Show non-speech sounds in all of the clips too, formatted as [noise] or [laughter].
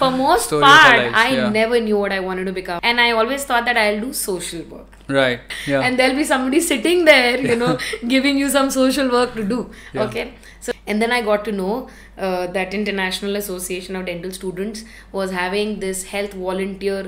for most Story part lives, i yeah. never knew what i wanted to become and i always thought that i'll do social work right yeah and there'll be somebody sitting there you know [laughs] [laughs] giving you some social work to do yeah. okay so and then i got to know uh, that international association of dental students was having this health volunteer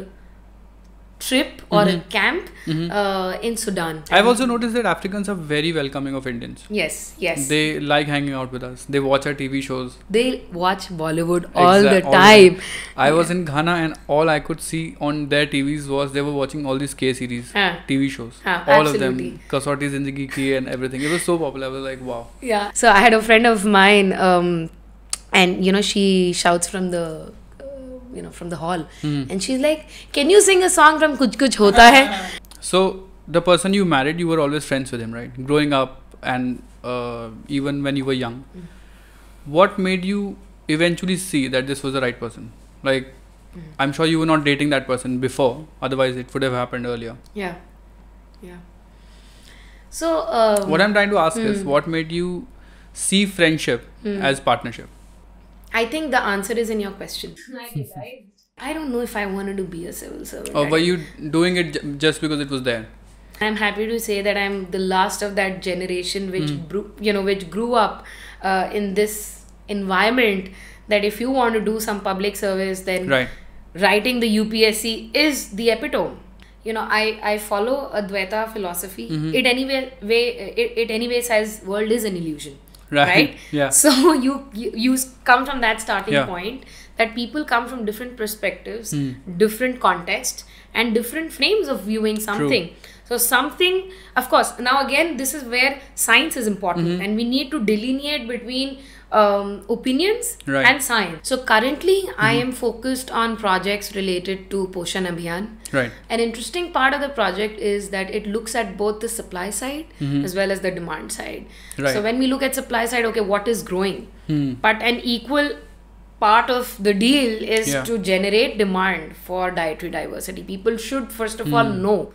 trip or mm-hmm. a camp mm-hmm. uh, in Sudan. I've also noticed that Africans are very welcoming of Indians. Yes, yes. They like hanging out with us. They watch our TV shows. They watch Bollywood all the time. All I yeah. was in Ghana and all I could see on their TVs was they were watching all these K series, TV shows. all absolutely. of them. Kasauti Zindagi Ki and everything. It was so popular. I was like, wow. Yeah. So I had a friend of mine um, and, you know, she shouts from the you know from the hall mm. and she's like can you sing a song from kuch kuch hota hai [laughs] so the person you married you were always friends with him right growing up and uh, even when you were young mm. what made you eventually see that this was the right person like mm. i'm sure you were not dating that person before otherwise it would have happened earlier yeah yeah so um, what i'm trying to ask is hmm. what made you see friendship hmm. as partnership I think the answer is in your question. [laughs] I don't know if I wanted to be a civil servant. Or oh, were you doing it just because it was there? I'm happy to say that I'm the last of that generation which mm. grew, you know which grew up uh, in this environment. That if you want to do some public service, then right. writing the UPSC is the epitome. You know, I, I follow Advaita philosophy. Mm-hmm. It anyway way it, it anyways says world is an illusion right, right? yeah so [laughs] you, you, you come from that starting yeah. point that people come from different perspectives mm. different context and different frames of viewing something True so something, of course. Now again, this is where science is important, mm-hmm. and we need to delineate between um, opinions right. and science. So currently, mm-hmm. I am focused on projects related to Poshan Abhiyan. Right. An interesting part of the project is that it looks at both the supply side mm-hmm. as well as the demand side. Right. So when we look at supply side, okay, what is growing? Mm. But an equal part of the deal is yeah. to generate demand for dietary diversity. People should, first of mm. all, hmm. know